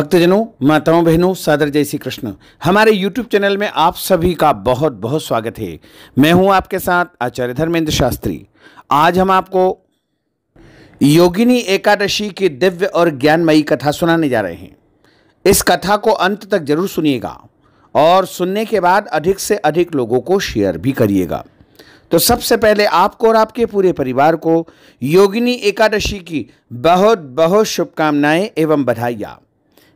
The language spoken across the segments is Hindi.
भक्तजनों माताओं बहनों सादर जय श्री कृष्ण हमारे यूट्यूब चैनल में आप सभी का बहुत बहुत स्वागत है मैं हूं आपके साथ आचार्य धर्मेंद्र शास्त्री आज हम आपको योगिनी एकादशी की दिव्य और ज्ञानमयी कथा सुनाने जा रहे हैं इस कथा को अंत तक जरूर सुनिएगा और सुनने के बाद अधिक से अधिक लोगों को शेयर भी करिएगा तो सबसे पहले आपको और आपके पूरे परिवार को योगिनी एकादशी की बहुत बहुत शुभकामनाएं एवं बधाइयाँ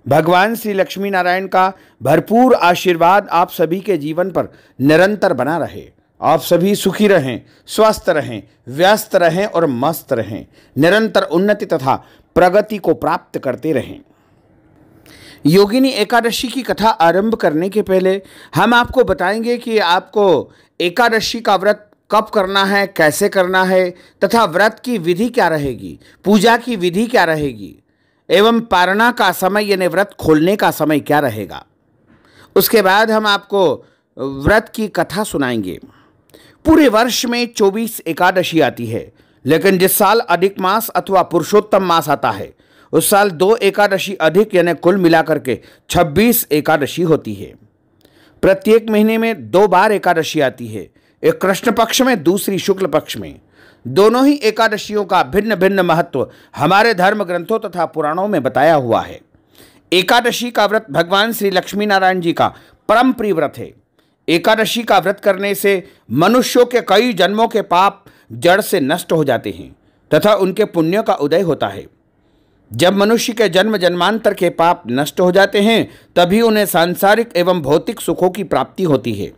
भगवान श्री लक्ष्मी नारायण का भरपूर आशीर्वाद आप सभी के जीवन पर निरंतर बना रहे आप सभी सुखी रहें स्वस्थ रहें व्यस्त रहें और मस्त रहें निरंतर उन्नति तथा प्रगति को प्राप्त करते रहें योगिनी एकादशी की कथा आरंभ करने के पहले हम आपको बताएंगे कि आपको एकादशी का व्रत कब करना है कैसे करना है तथा व्रत की विधि क्या रहेगी पूजा की विधि क्या रहेगी एवं पारणा का समय यानी व्रत खोलने का समय क्या रहेगा उसके बाद हम आपको व्रत की कथा सुनाएंगे पूरे वर्ष में 24 एकादशी आती है लेकिन जिस साल अधिक मास अथवा पुरुषोत्तम मास आता है उस साल दो एकादशी अधिक यानी कुल मिलाकर के 26 एकादशी होती है प्रत्येक महीने में दो बार एकादशी आती है एक कृष्ण पक्ष में दूसरी शुक्ल पक्ष में दोनों ही एकादशियों का भिन्न भिन्न महत्व हमारे धर्म ग्रंथों तथा पुराणों में बताया हुआ है एकादशी का व्रत भगवान श्री लक्ष्मी नारायण जी का परम प्रिय व्रत है एकादशी का व्रत करने से मनुष्यों के कई जन्मों के पाप जड़ से नष्ट हो जाते हैं तथा उनके पुण्यों का उदय होता है जब मनुष्य के जन्म जन्मांतर के पाप नष्ट हो जाते हैं तभी उन्हें सांसारिक एवं भौतिक सुखों की प्राप्ति होती है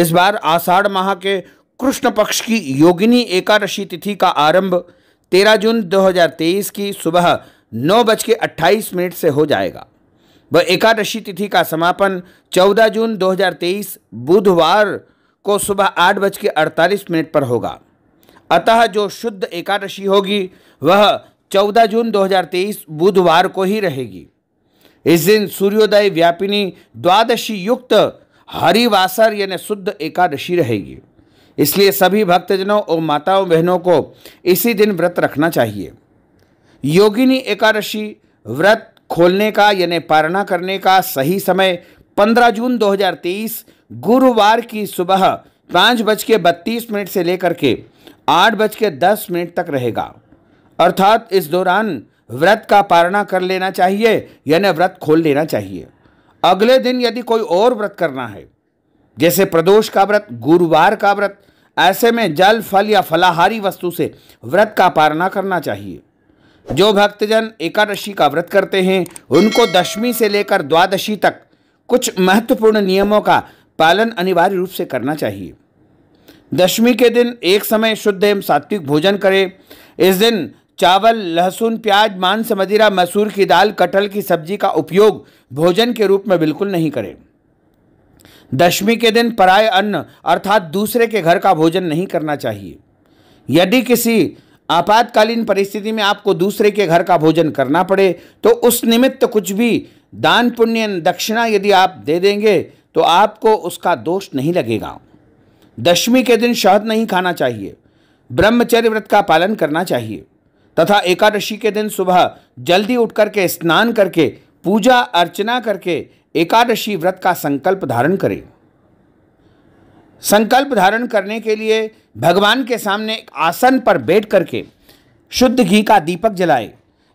इस बार आषाढ़ माह के कृष्ण पक्ष की योगिनी एकादशी तिथि का आरंभ 13 जून 2023 की सुबह नौ बज के अट्ठाईस मिनट से हो जाएगा व एकादशी तिथि का समापन 14 जून 2023 बुधवार को सुबह आठ बज के अड़तालीस मिनट पर होगा अतः जो शुद्ध एकादशी होगी वह 14 जून 2023 बुधवार को ही रहेगी इस दिन सूर्योदय व्यापिनी द्वादशी युक्त हरिवासर यानी शुद्ध एकादशी रहेगी इसलिए सभी भक्तजनों और माताओं बहनों को इसी दिन व्रत रखना चाहिए योगिनी एकादशी व्रत खोलने का यानी पारणा करने का सही समय 15 जून 2023 गुरुवार की सुबह पाँच बज के बत्तीस मिनट से लेकर के आठ बज के दस मिनट तक रहेगा अर्थात इस दौरान व्रत का पारणा कर लेना चाहिए यानी व्रत खोल लेना चाहिए अगले दिन यदि कोई और व्रत करना है जैसे प्रदोष का व्रत गुरुवार का व्रत ऐसे में जल फल या फलाहारी वस्तु से व्रत का पारणा करना चाहिए जो भक्तजन एकादशी का व्रत करते हैं उनको दशमी से लेकर द्वादशी तक कुछ महत्वपूर्ण नियमों का पालन अनिवार्य रूप से करना चाहिए दशमी के दिन एक समय शुद्ध एवं सात्विक भोजन करें इस दिन चावल लहसुन प्याज मांस मदिरा मसूर की दाल कटहल की सब्जी का उपयोग भोजन के रूप में बिल्कुल नहीं करें दशमी के दिन पराय अन्न अर्थात दूसरे के घर का भोजन नहीं करना चाहिए यदि किसी आपातकालीन परिस्थिति में आपको दूसरे के घर का भोजन करना पड़े तो उस निमित्त कुछ भी दान पुण्य दक्षिणा यदि आप दे देंगे तो आपको उसका दोष नहीं लगेगा दशमी के दिन शहद नहीं खाना चाहिए ब्रह्मचर्य व्रत का पालन करना चाहिए तथा एकादशी के दिन सुबह जल्दी उठ करके स्नान करके पूजा अर्चना करके एकादशी व्रत का संकल्प धारण करें संकल्प धारण करने के लिए भगवान के सामने एक आसन पर बैठ करके शुद्ध घी का दीपक जलाए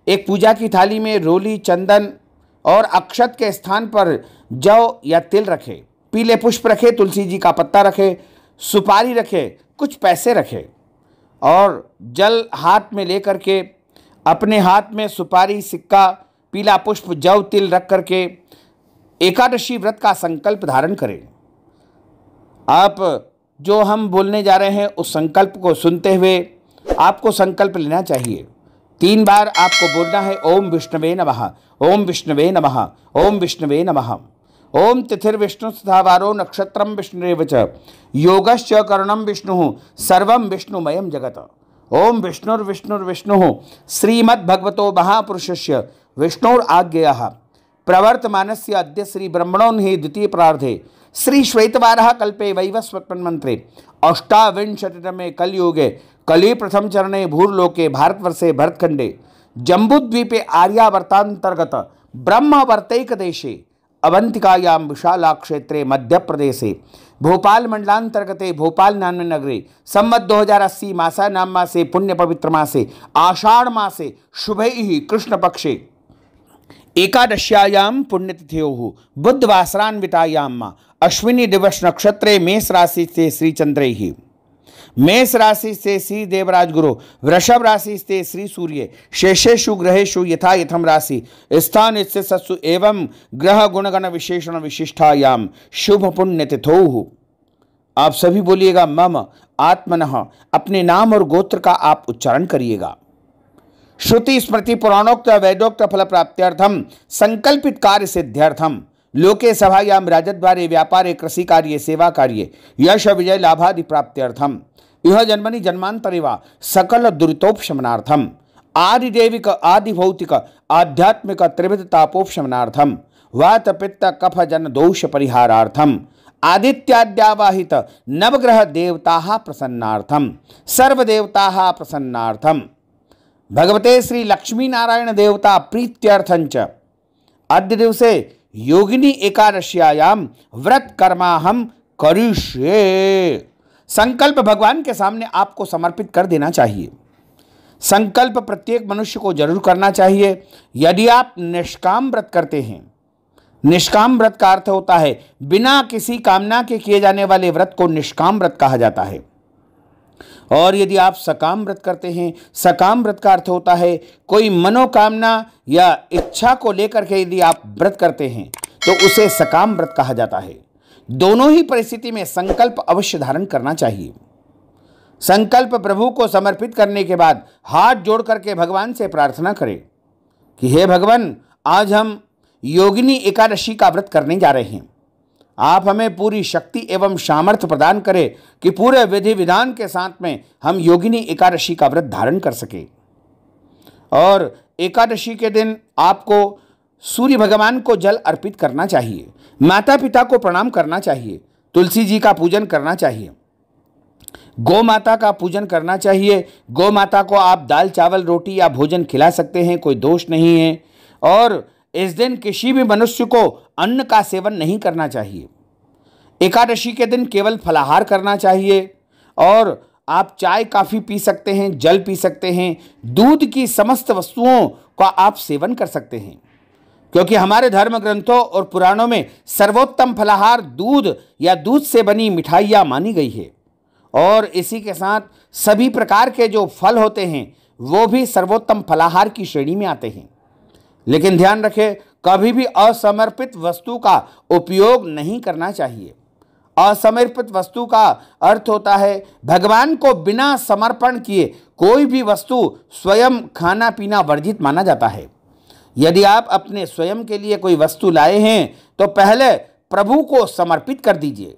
एक पूजा की थाली में रोली चंदन और अक्षत के स्थान पर जौ या तिल रखे पीले पुष्प रखे तुलसी जी का पत्ता रखे सुपारी रखे कुछ पैसे रखे और जल हाथ में लेकर के अपने हाथ में सुपारी सिक्का पीला पुष्प जव तिल रख करके एकादशी व्रत का संकल्प धारण करें आप जो हम बोलने जा रहे हैं उस संकल्प को सुनते हुए आपको संकल्प लेना चाहिए तीन बार आपको बोलना है ओम विष्णुवे नमः ओम विष्णुवे नमः ओम विष्णुवे नमः ओम तिथिर विष्णु स्थावारो नक्षत्रम विष्णुरेव योगश्च कर्णम विष्णु सर्व विष्णुमय जगत ओम विष्णुर्विष्णुर्विष्णु श्रीमद्भगवतो महापुरुषस्य विष्णुराज्ञया प्रवर्तमान से अद्य श्री ब्रह्मणों ही द्वितीय प्रार्थे श्री श्वेतवार कल्पे स्वप्न मंत्रे अष्टाविंशतितमे कलयुगे कली प्रथम चरणे भूर्लोके भारतवर्षे भरतखंडे जम्बुद्वीपे आर्यावर्तांतर्गत ब्रह्मवर्तक देशे अवंतिकायां विशालाक्षेत्रे मध्य प्रदेश भोपाल मंडलांतर्गते भोपाल नाम नगरे संवत दो हजार अस्सी मासा नाम मासे पुण्य पवित्र मासे आषाढ़ मासे शुभ ही कृष्ण पक्षे एकादश्यायाम पुण्यतिथियो बुद्धवासरान्वितायाम अश्विनी दिवस नक्षत्रे मेष राशि से श्री ही मेष राशि से श्री देवराज गुरु वृषभ राशि से श्री सूर्य शेषेशु ग्रहेशु यथा यथम राशि स्थान से सत्सु एवं ग्रह गुणगण विशेषण विशिष्टायाम शुभ पुण्यतिथो आप सभी बोलिएगा मम आत्मनः अपने नाम और गोत्र का आप उच्चारण करिएगा श्रुति स्मृति पुराणोक्त वैदोक्त फल प्राप्त्यर्थम संकल्पित कार्य सिद्ध्यर्थम लोके सभायाम राजद्वारे व्यापारे कृषि कार्य सेवा कार्य यश विजय लाभादि प्राप्त्यर्थम यह जन्मनि जन्मांतरे वा सकल दुरितोपशमनार्थम आदिदेविक आदिभौतिक आध्यात्मिक त्रिविध तापोपशमनार्थम वात पित्त कफ जन दोष परिहारार्थम आदित्याद्यावाहित नवग्रह देवता प्रसन्नार्थम सर्वदेवता प्रसन्नार्थम भगवते श्री लक्ष्मी नारायण देवता प्रीत्यर्थंच अद्य दिवसे योगिनी एकादशियाम व्रत कर्मा हम करिष्ये संकल्प भगवान के सामने आपको समर्पित कर देना चाहिए संकल्प प्रत्येक मनुष्य को जरूर करना चाहिए यदि आप निष्काम व्रत करते हैं निष्काम व्रत का अर्थ होता है बिना किसी कामना के किए जाने वाले व्रत को निष्काम व्रत कहा जाता है और यदि आप सकाम व्रत करते हैं सकाम व्रत का अर्थ होता है कोई मनोकामना या इच्छा को लेकर के यदि आप व्रत करते हैं तो उसे सकाम व्रत कहा जाता है दोनों ही परिस्थिति में संकल्प अवश्य धारण करना चाहिए संकल्प प्रभु को समर्पित करने के बाद हाथ जोड़ करके भगवान से प्रार्थना करें कि हे भगवान आज हम योगिनी एकादशी का व्रत करने जा रहे हैं आप हमें पूरी शक्ति एवं सामर्थ्य प्रदान करें कि पूरे विधि विधान के साथ में हम योगिनी एकादशी का व्रत धारण कर सके और एकादशी के दिन आपको सूर्य भगवान को जल अर्पित करना चाहिए माता पिता को प्रणाम करना चाहिए तुलसी जी का पूजन करना चाहिए गौ माता का पूजन करना चाहिए गौ माता को आप दाल चावल रोटी या भोजन खिला सकते हैं कोई दोष नहीं है और इस दिन किसी भी मनुष्य को अन्न का सेवन नहीं करना चाहिए एकादशी के दिन केवल फलाहार करना चाहिए और आप चाय काफ़ी पी सकते हैं जल पी सकते हैं दूध की समस्त वस्तुओं का आप सेवन कर सकते हैं क्योंकि हमारे धर्म ग्रंथों और पुराणों में सर्वोत्तम फलाहार दूध या दूध से बनी मिठाइयाँ मानी गई है और इसी के साथ सभी प्रकार के जो फल होते हैं वो भी सर्वोत्तम फलाहार की श्रेणी में आते हैं लेकिन ध्यान रखें कभी भी असमर्पित वस्तु का उपयोग नहीं करना चाहिए असमर्पित वस्तु का अर्थ होता है भगवान को बिना समर्पण किए कोई भी वस्तु स्वयं खाना पीना वर्जित माना जाता है यदि आप अपने स्वयं के लिए कोई वस्तु लाए हैं तो पहले प्रभु को समर्पित कर दीजिए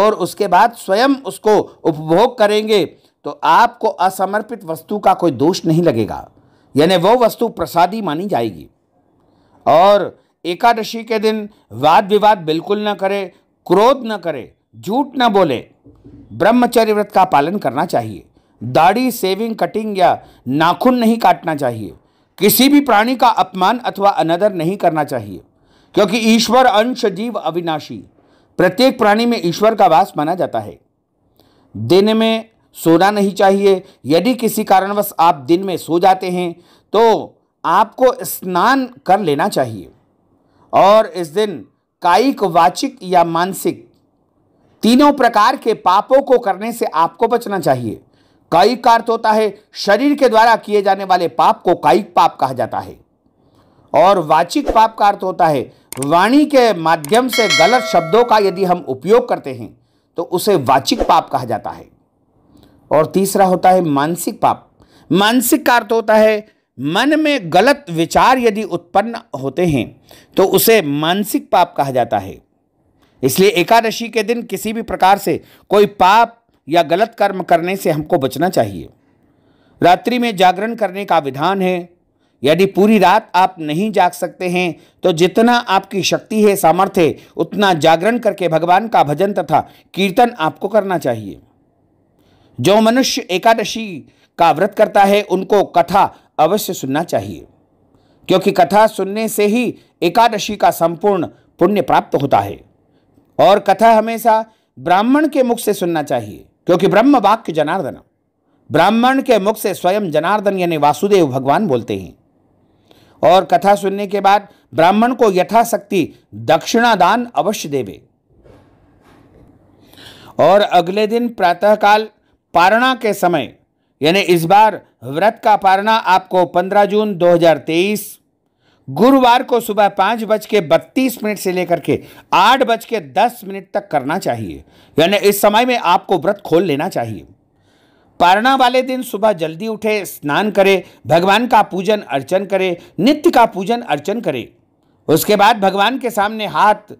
और उसके बाद स्वयं उसको उपभोग करेंगे तो आपको असमर्पित वस्तु का कोई दोष नहीं लगेगा यानी वो वस्तु प्रसादी मानी जाएगी और एकादशी के दिन वाद विवाद बिल्कुल न करे क्रोध न करे झूठ न बोले ब्रह्मचर्य व्रत का पालन करना चाहिए दाढ़ी सेविंग कटिंग या नाखून नहीं काटना चाहिए किसी भी प्राणी का अपमान अथवा अनदर नहीं करना चाहिए क्योंकि ईश्वर अंश जीव अविनाशी प्रत्येक प्राणी में ईश्वर का वास माना जाता है दिन में सोना नहीं चाहिए यदि किसी कारणवश आप दिन में सो जाते हैं तो आपको स्नान कर लेना चाहिए और इस दिन कायिक वाचिक या मानसिक तीनों प्रकार के पापों को करने से आपको बचना चाहिए कायिक का अर्थ होता है शरीर के द्वारा किए जाने वाले पाप को कायिक पाप कहा जाता है और वाचिक पाप का अर्थ होता है वाणी के माध्यम से गलत शब्दों का यदि हम उपयोग करते हैं तो उसे वाचिक पाप कहा जाता है और तीसरा होता है मानसिक पाप मानसिक का अर्थ होता है मन में गलत विचार यदि उत्पन्न होते हैं तो उसे मानसिक पाप कहा जाता है इसलिए एकादशी के दिन किसी भी प्रकार से कोई पाप या गलत कर्म करने से हमको बचना चाहिए रात्रि में जागरण करने का विधान है यदि पूरी रात आप नहीं जाग सकते हैं तो जितना आपकी शक्ति है सामर्थ्य उतना जागरण करके भगवान का भजन तथा कीर्तन आपको करना चाहिए जो मनुष्य एकादशी का व्रत करता है उनको कथा अवश्य सुनना चाहिए क्योंकि कथा सुनने से ही एकादशी का संपूर्ण पुण्य प्राप्त होता है और कथा हमेशा ब्राह्मण के मुख से सुनना चाहिए क्योंकि ब्रह्म वाक्य जनार्दन ब्राह्मण के मुख से स्वयं जनार्दन यानी वासुदेव भगवान बोलते हैं और कथा सुनने के बाद ब्राह्मण को यथाशक्ति दक्षिणा दान अवश्य देवे और अगले दिन प्रातःकाल पारणा के समय यानी इस बार व्रत का पारणा आपको 15 जून 2023 गुरुवार को सुबह पाँच बज के बत्तीस मिनट से लेकर के आठ बज के दस मिनट तक करना चाहिए यानी इस समय में आपको व्रत खोल लेना चाहिए पारणा वाले दिन सुबह जल्दी उठे स्नान करें भगवान का पूजन अर्चन करें नित्य का पूजन अर्चन करें उसके बाद भगवान के सामने हाथ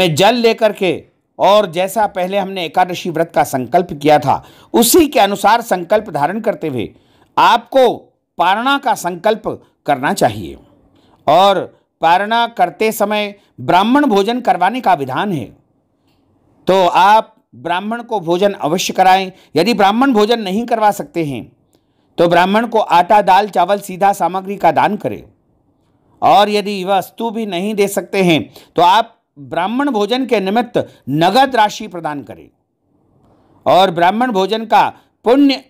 में जल लेकर के और जैसा पहले हमने एकादशी व्रत का संकल्प किया था उसी के अनुसार संकल्प धारण करते हुए आपको पारणा का संकल्प करना चाहिए और पारणा करते समय ब्राह्मण भोजन करवाने का विधान है तो आप ब्राह्मण को भोजन अवश्य कराएं यदि ब्राह्मण भोजन नहीं करवा सकते हैं तो ब्राह्मण को आटा दाल चावल सीधा सामग्री का दान करें और यदि वस्तु भी नहीं दे सकते हैं तो आप ब्राह्मण भोजन के निमित्त नगद राशि प्रदान करें और ब्राह्मण भोजन का पुण्य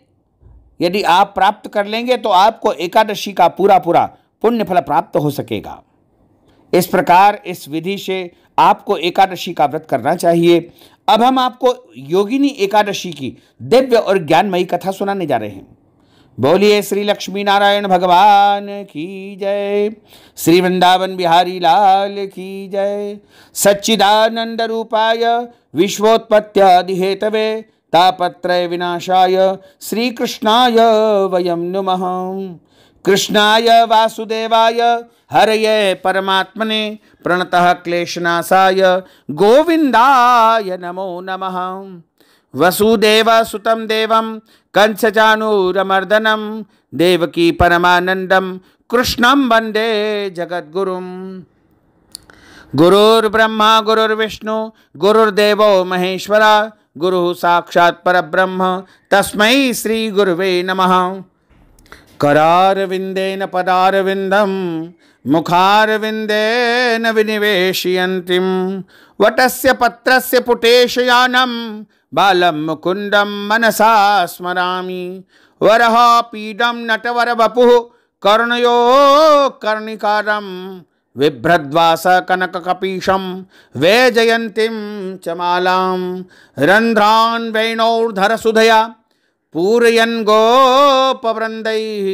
यदि आप प्राप्त कर लेंगे तो आपको एकादशी का पूरा पूरा पुण्य फल प्राप्त हो सकेगा इस प्रकार इस विधि से आपको एकादशी का व्रत करना चाहिए अब हम आपको योगिनी एकादशी की दिव्य और ज्ञानमयी कथा सुनाने जा रहे हैं बोलिए श्री लक्ष्मी नारायण भगवान की जय श्री वृंदावन बिहारी लाल की जय सच्चिदानंद रूपाय विश्वोत्पत्तिहेतवे तापत्रय विनाशाय कृष्णाय वयम नुमः कृष्णाय वासुदेवाय हरये परमात्मने प्रणतः क्लेशनाशाय गोविंदाय नमो नमः वसुदेव सुतम देवम कंसचानूरमर्दनम देवकी परमानंदम कृष्णम वंदे जगद्गुरुम गुरुर्ब्रह्मा गुरुर्विष्णु गुरुर्देव महेश्वरा गुरु साक्षात् परब्रह्म तस्मै श्री गुरुवे नमः करारविन्देन पदारविन्दं मुखारविन्देन विनिवेशयन्तीं वटस्य पत्रस्य पुटेशयानं बालं मुकुन्दं मनसा स्मरामि वरः पीडं नटवरवपुः कर्णयो कर्णिकारं विभ्रद्वासकनककपीशं वेजयन्तीं च मालां रन्ध्रान् वेणोर्धरसुधया पूरयन् गोपवृन्दैः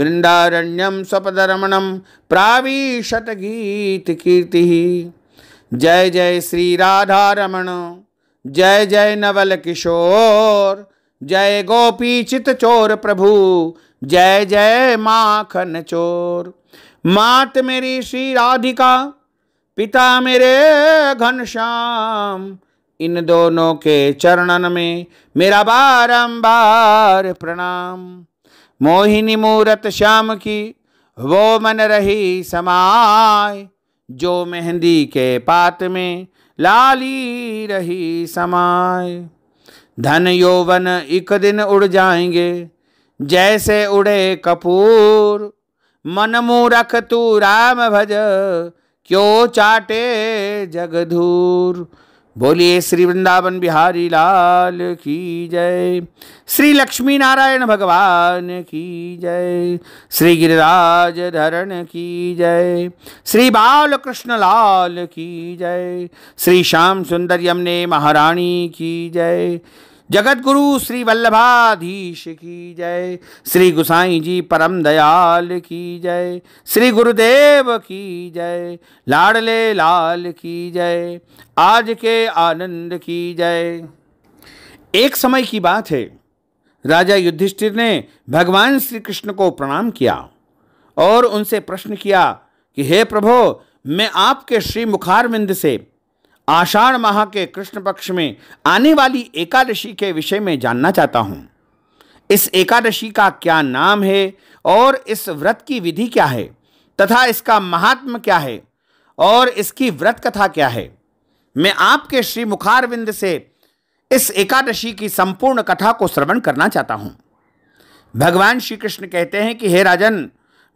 वृन्दारण्यं स्वपदरमणं प्रावीशतगीतिकीर्तिः जय जय श्री श्रीराधारमण जय जय नवल किशोर जय गोपी चित चोर प्रभु जय जय माखन चोर मात मेरी श्री राधिका पिता मेरे घनश्याम इन दोनों के चरणन में मेरा बारंबार प्रणाम मोहिनी मूरत श्याम की वो मन रही समाय जो मेहंदी के पात में लाली रही समाय धन यौवन एक दिन उड़ जाएंगे जैसे उड़े कपूर मन मूरख तू राम भज क्यों चाटे जगधूर बोलिए श्री वृंदावन बिहारी लाल की जय श्री लक्ष्मी नारायण भगवान की जय श्री गिरिराज धरण की जय श्री बाल कृष्ण लाल की जय श्री श्याम सुंदर यमने महारानी की जय जगत गुरु श्री वल्लभाधीश की जय श्री गुसाई जी परम दयाल की जय श्री गुरुदेव की जय लाडले लाल की जय आज के आनंद की जय एक समय की बात है राजा युधिष्ठिर ने भगवान श्री कृष्ण को प्रणाम किया और उनसे प्रश्न किया कि हे प्रभो मैं आपके श्री मुखारविंद से आषाढ़ माह के कृष्ण पक्ष में आने वाली एकादशी के विषय में जानना चाहता हूँ इस एकादशी का क्या नाम है और इस व्रत की विधि क्या है तथा इसका महात्म क्या है और इसकी व्रत कथा क्या है मैं आपके श्री मुखारविंद से इस एकादशी की संपूर्ण कथा को श्रवण करना चाहता हूँ भगवान श्री कृष्ण कहते हैं कि हे राजन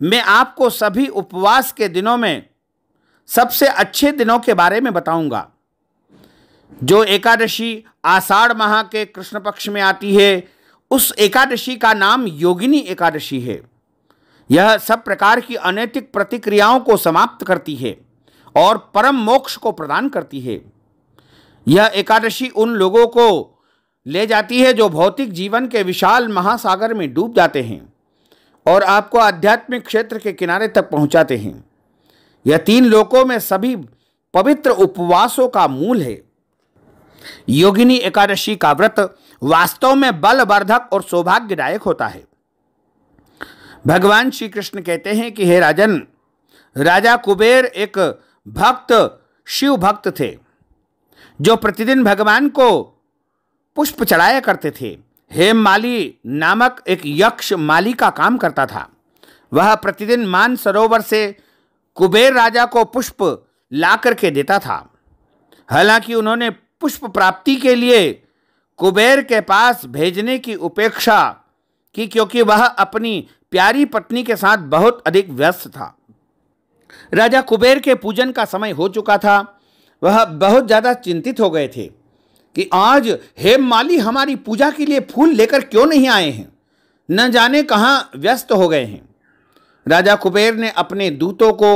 मैं आपको सभी उपवास के दिनों में सबसे अच्छे दिनों के बारे में बताऊंगा जो एकादशी आषाढ़ माह के कृष्ण पक्ष में आती है उस एकादशी का नाम योगिनी एकादशी है यह सब प्रकार की अनैतिक प्रतिक्रियाओं को समाप्त करती है और परम मोक्ष को प्रदान करती है यह एकादशी उन लोगों को ले जाती है जो भौतिक जीवन के विशाल महासागर में डूब जाते हैं और आपको आध्यात्मिक क्षेत्र के किनारे तक पहुंचाते हैं यह तीन लोकों में सभी पवित्र उपवासों का मूल है योगिनी एकादशी का व्रत वास्तव में बलवर्धक और सौभाग्यदायक होता है भगवान श्री कृष्ण कहते हैं कि हे राजन राजा कुबेर एक भक्त शिव भक्त थे जो प्रतिदिन भगवान को पुष्प चढ़ाया करते थे हेम माली नामक एक यक्ष माली का काम करता था वह प्रतिदिन मान सरोवर से कुबेर राजा को पुष्प ला करके देता था हालांकि उन्होंने पुष्प प्राप्ति के लिए कुबेर के पास भेजने की उपेक्षा की क्योंकि वह अपनी प्यारी पत्नी के साथ बहुत अधिक व्यस्त था राजा कुबेर के पूजन का समय हो चुका था वह बहुत ज़्यादा चिंतित हो गए थे कि आज हेम माली हमारी पूजा के लिए फूल लेकर क्यों नहीं आए हैं न जाने कहाँ व्यस्त हो गए हैं राजा कुबेर ने अपने दूतों को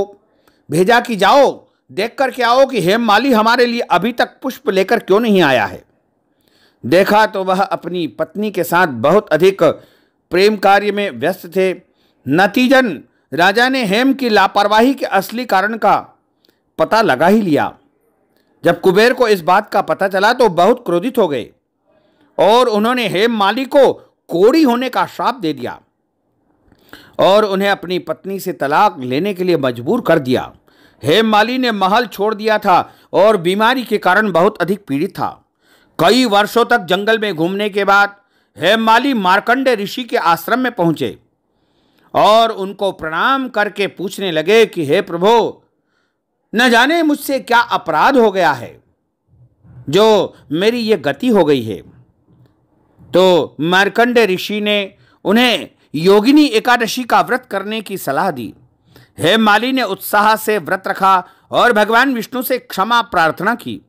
भेजा कि जाओ देख कर के आओ कि हेम माली हमारे लिए अभी तक पुष्प लेकर क्यों नहीं आया है देखा तो वह अपनी पत्नी के साथ बहुत अधिक प्रेम कार्य में व्यस्त थे नतीजन राजा ने हेम की लापरवाही के असली कारण का पता लगा ही लिया जब कुबेर को इस बात का पता चला तो बहुत क्रोधित हो गए और उन्होंने हेम माली को कोड़ी होने का श्राप दे दिया और उन्हें अपनी पत्नी से तलाक लेने के लिए मजबूर कर दिया हेमाली ने महल छोड़ दिया था और बीमारी के कारण बहुत अधिक पीड़ित था कई वर्षों तक जंगल में घूमने के बाद हेमाली मार्कंडे ऋषि के आश्रम में पहुंचे और उनको प्रणाम करके पूछने लगे कि हे प्रभो न जाने मुझसे क्या अपराध हो गया है जो मेरी ये गति हो गई है तो मार्कंडे ऋषि ने उन्हें योगिनी एकादशी का व्रत करने की सलाह दी हेमाली ने उत्साह से व्रत रखा और भगवान विष्णु से क्षमा प्रार्थना की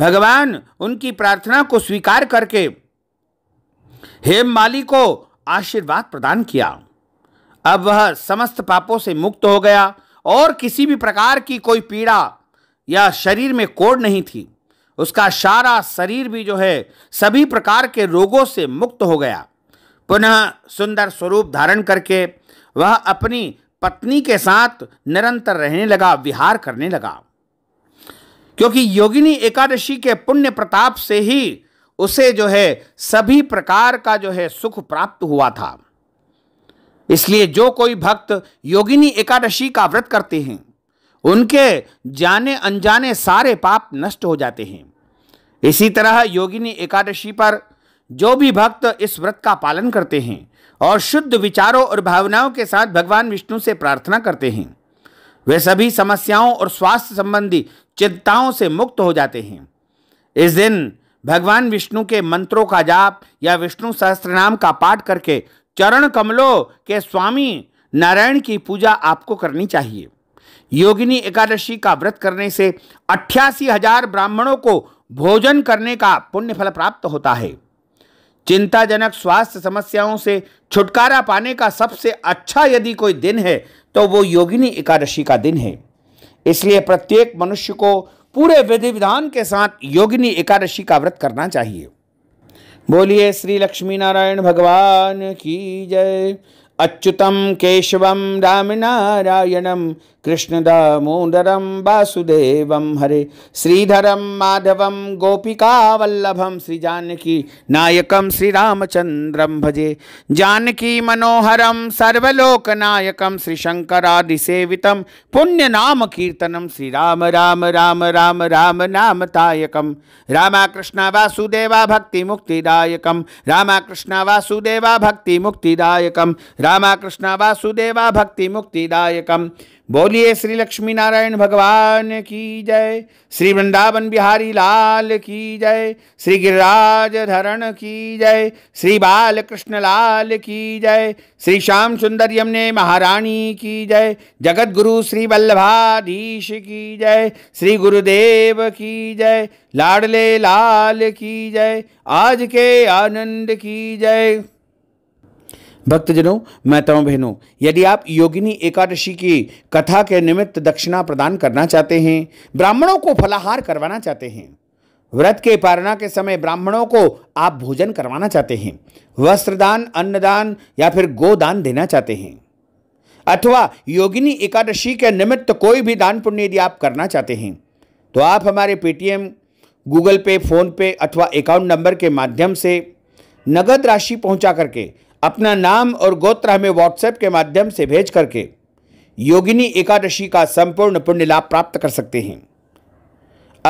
भगवान उनकी प्रार्थना को स्वीकार करके हेमाली को आशीर्वाद प्रदान किया अब वह समस्त पापों से मुक्त हो गया और किसी भी प्रकार की कोई पीड़ा या शरीर में कोड नहीं थी उसका सारा शरीर भी जो है सभी प्रकार के रोगों से मुक्त हो गया पुनः सुंदर स्वरूप धारण करके वह अपनी पत्नी के साथ निरंतर रहने लगा विहार करने लगा क्योंकि योगिनी एकादशी के पुण्य प्रताप से ही उसे जो है सभी प्रकार का जो है सुख प्राप्त हुआ था इसलिए जो कोई भक्त योगिनी एकादशी का व्रत करते हैं उनके जाने अनजाने सारे पाप नष्ट हो जाते हैं इसी तरह योगिनी एकादशी पर जो भी भक्त इस व्रत का पालन करते हैं और शुद्ध विचारों और भावनाओं के साथ भगवान विष्णु से प्रार्थना करते हैं वे सभी समस्याओं और स्वास्थ्य संबंधी चिंताओं से मुक्त हो जाते हैं इस दिन भगवान विष्णु के मंत्रों का जाप या विष्णु नाम का पाठ करके चरण कमलों के स्वामी नारायण की पूजा आपको करनी चाहिए योगिनी एकादशी का व्रत करने से अट्ठासी हजार ब्राह्मणों को भोजन करने का पुण्य फल प्राप्त होता है चिंताजनक स्वास्थ्य समस्याओं से छुटकारा पाने का सबसे अच्छा यदि कोई दिन है तो वो योगिनी एकादशी का दिन है इसलिए प्रत्येक मनुष्य को पूरे विधि विधान के साथ योगिनी एकादशी का व्रत करना चाहिए बोलिए श्री लक्ष्मी नारायण भगवान की जय अच्युतम केशवम राम नारायणम कृष्णदामोदरं वासुदेव हरे श्रीधरं माधवं गोपिकावल्लभं श्रीजानकी नायकं श्रीरामचंद्रम भजे जानकीमनोहरं सर्वलोकनायकं पुण्यनाम पुण्यनामकीर्तनं श्रीराम राम राम राम राम वासुदेवा भक्ति मुक्तिदायक रामकृष्ण वासुदेवा भक्ति मुक्तिदायक बोलिए श्री लक्ष्मी नारायण भगवान की जय श्री वृंदावन बिहारी लाल की जय श्री गिरिराज धरण की जय श्री बाल कृष्ण लाल की जय श्री श्याम सुंदर यमने महारानी की जय जगत गुरु श्री वल्लभाधीश की जय श्री गुरुदेव की जय लाडले लाल की जय आज के आनंद की जय भक्तजनों मैं बहनों यदि आप योगिनी एकादशी की कथा के निमित्त दक्षिणा प्रदान करना चाहते हैं ब्राह्मणों को फलाहार करवाना चाहते हैं व्रत के पारणा के समय ब्राह्मणों को आप भोजन करवाना चाहते हैं वस्त्रदान अन्नदान या फिर गोदान देना चाहते हैं अथवा योगिनी एकादशी के निमित्त कोई भी दान पुण्य यदि आप करना चाहते हैं तो आप हमारे पेटीएम गूगल पे फ़ोनपे अथवा अकाउंट नंबर के माध्यम से नगद राशि पहुंचा करके अपना नाम और गोत्र हमें व्हाट्सएप के माध्यम से भेज करके योगिनी एकादशी का संपूर्ण पुण्य लाभ प्राप्त कर सकते हैं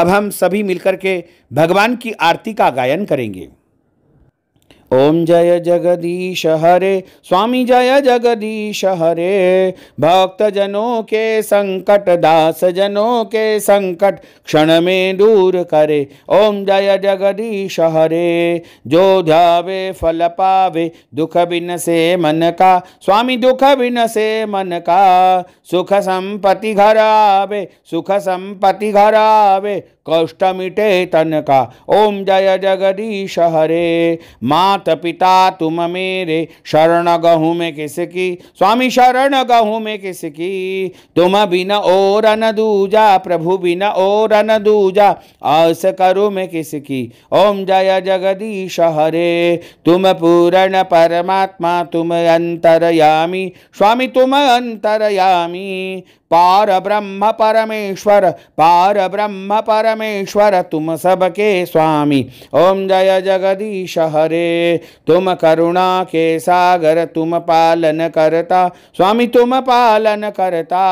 अब हम सभी मिलकर के भगवान की आरती का गायन करेंगे ओम जय जगदीश हरे स्वामी जय जगदीश हरे भक्त जनों के संकट दास जनों के संकट क्षण में दूर करे ओम जय जगदीश हरे जो ध्यावे फल पावे दुख बिन से मन का स्वामी दुख बिन से मन का सुख संपत्ति घर आवे सुख संपत्ति घर आवे कौष्टमिटे तन का ओम जय जगदीश हरे मात पिता तुम मेरे शरण गहु में किसकी स्वामी शरण गहु में किसकी तुम बिन और न दूजा प्रभु बिन और न दूजा अस करु में किसकी ओम जय जगदीश हरे तुम पूर्ण परमात्मा तुम अंतरयामी स्वामी तुम अंतरयामी पार ब्रह्म परमेश्वर पार ब्रह्म परमेश्वर तुम सबके स्वामी ओम जय जगदीश हरे तुम करुणा के सागर तुम पालन करता स्वामी तुम पालन करता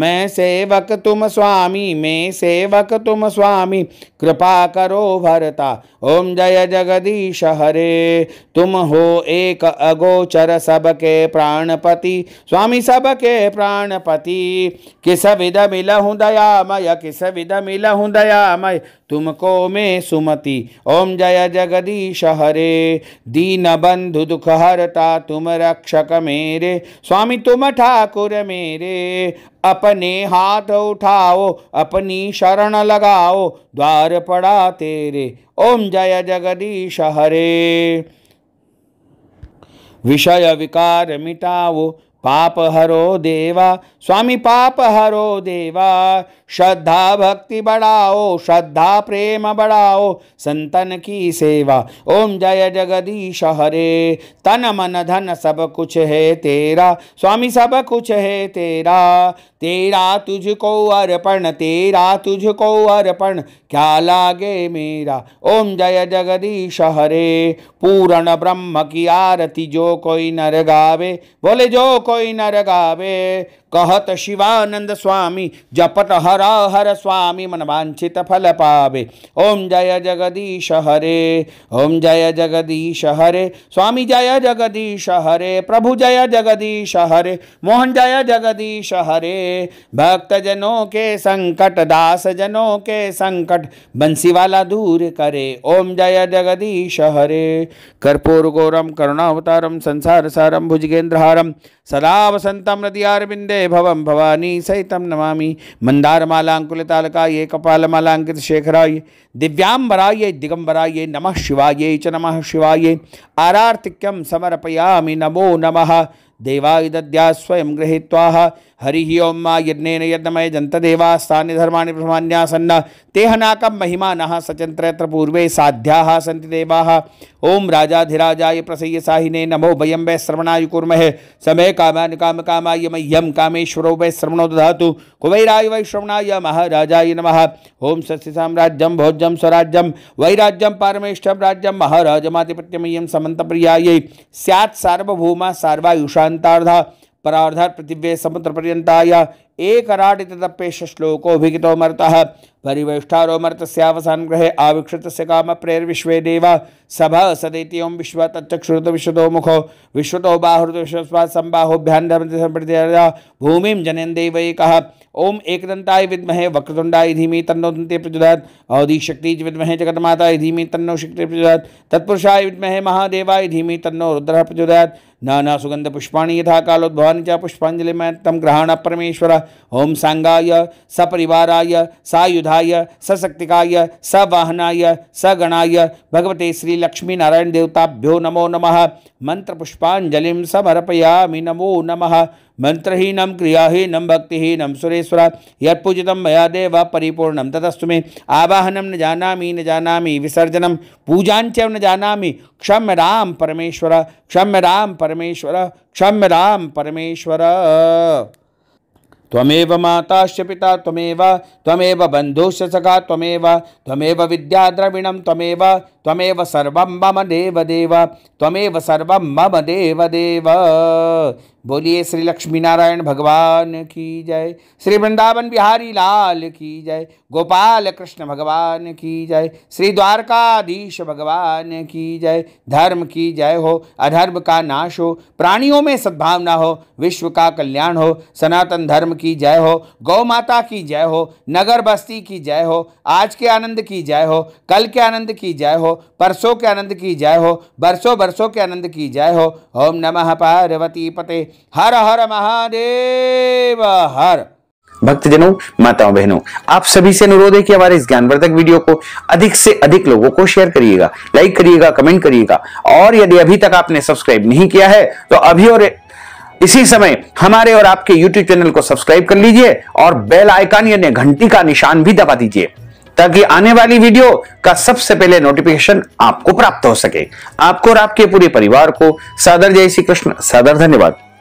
मैं सेवक तुम स्वामी मैं सेवक तुम स्वामी कृपा करो भरता ओम जय जगदीश हरे तुम हो एक अगोचर सबके प्राणपति स्वामी सबके प्राणपति किसा किस विद मिल हृदयामय किस विद मिल हृदयामय तुमको मे सुमति ओम जय जगदीश हरे दीन बंधु दुख हरता तुम रक्षक मेरे स्वामी तुम ठाकुर मेरे अपने हाथ उठाओ अपनी शरण लगाओ द्वार पड़ा तेरे ओम जय जगदीश हरे विषय विकार मिटाओ पाप हरो देवा स्वामी पाप हरो देवा श्रद्धा भक्ति बढ़ाओ श्रद्धा प्रेम बढ़ाओ संतन की सेवा ओम जय जगदीश हरे तन मन धन सब कुछ है तेरा स्वामी सब कुछ है तेरा तेरा तुझको अर्पण तेरा तुझको अर्पण क्या लागे मेरा ओम जय जगदीश हरे पूर्ण ब्रह्म की आरती जो कोई नर गावे बोले जो कोई नर गावे कहत शिवानंद स्वामी जपत हर हर स्वामी मनवांचित फल पावे ओम जय जगदीश हरे ओम जय जगदीश हरे स्वामी जय जगदीश हरे प्रभु जय जगदीश हरे मोहन जय जगदीश हरे भक्त जनों के संकट दास जनों के संकट बंसीवाला दूर करे ओम जय जगदीश हरे कर्पूर गौरम करुणावतारम संसार सारम भुजगेंद्रहारम सदा वसंतम अरविंदे वैभव भवानी सहितम नमामि मंदारमालांकुलतालकाये कपालमालांकित शेखराय दिव्यांबराय दिगंबराय नम शिवाय च नम शिवाय आरार्तिक्यम समर्पयामि नमो नम देवाय दद्या स्वयं गृहीवा हरि ओं मा यज्ञ यज्ञमय जन्तदेवास्तानि धर्माणि ब्रह्मान्यासन्न तेहनाकं महिमानः सचंत्र पूर्व साध्या सी देवा ओम राजाधिराजाय प्रसय साहिने नमो भयम वै श्रवणाय कूर्महे समय कामान काम कामाय मह्यम कामेश्वरो वै श्रवणो दधातु कुबैराय वै श्रवणाय महाराजाय नम ओम सस्य साम्राज्यम भोज्यम स्वराज्यम वैराज्यम पारमेष्ठम राज्यम महाराजमातिपत्यमय्यम समन्त प्रियाय स्यात् सार्वायुषाता सार्वायुषान्तार्धा पृथिव्य पृथिव्ये एक अराटित तपेश श्लोको भिगितो परिवेष्टारो परिवैष्ठारो मर्तस्यावसान ग्रहे आविक्षितस्य काम विश्व देव सभा सदैती ओम विश्व तच्चक्षुरुत विश्व मुखो विश्वतो बाहुरुत विश्वस्वा भूमि भूमिं देव एक ओम एकदंताय विद्महे वक्रतुंडाय धीमी तन्नो दंते प्रचोदयात् औदिशक्ति विद्महे माता धीमी तन्नो शक्ति प्रजुदात तत्पुरुषाय विद्महे महादेवाय धीमी तन्नो रुद्र प्रजुदात नाना सुगंध पुष्पाणी यथा कालोद्भवानि च मैं तम ग्रहाण परमेश्वर ओम सांगाय सपरिवाराय सायुधाय सशक्तिकाय सवाहनाय सगणाय भगवते श्री लक्ष्मी नारायण देवताभ्यो नमो नमः मंत्र पुष्पांजलि समर्पयामि नमो नमः मंत्रहीनम क्रियाहीनम भक्तिनम सुरेश्वर यूजित मैया देव परिपूर्ण ततस्तु मे आवाहनम न जानामि न जानामि विसर्जनम पूजाच न जानामि क्षम्य राम परमेश्वर क्षम्य राम परमेश्वर क्षम्य राम परमेश्वर त्वमेव माताश्च पिता त्वमेव त्वमेव बन्धुश्च सखा त्वमेव त्वमेव विद्याद्रविणं त्वमेव त्वमेव सर्वं मम देवदेव त्वमेव सर्वं मम देवदेव बोलिए श्री लक्ष्मी नारायण भगवान की जय श्री वृंदावन बिहारी लाल की जय गोपाल कृष्ण भगवान की जय श्री द्वारकाधीश भगवान की जय धर्म की जय हो अधर्म का नाश हो प्राणियों में सद्भावना हो विश्व का कल्याण हो सनातन धर्म की जय हो गौ माता की जय हो नगर बस्ती की जय हो आज के आनंद की जय हो कल के आनंद की जय हो परसों के आनंद की जय हो बरसों बरसों के आनंद की जय हो ओम नम पार्वती पते हर हर महादेव हर भक्तजनों माताओं बहनों आप सभी से अनुरोध है कि हमारे इस ज्ञानवर्धक वीडियो को अधिक से अधिक लोगों को शेयर करिएगा लाइक करिएगा कमेंट करिएगा और यदि अभी तक आपने सब्सक्राइब नहीं किया है तो अभी और इसी समय हमारे और आपके YouTube चैनल को सब्सक्राइब कर लीजिए और बेल आइकन यानी घंटी का निशान भी दबा दीजिए ताकि आने वाली वीडियो का सबसे पहले नोटिफिकेशन आपको प्राप्त हो सके आपको और आपके पूरे परिवार को सादर जय श्री कृष्ण सादर धन्यवाद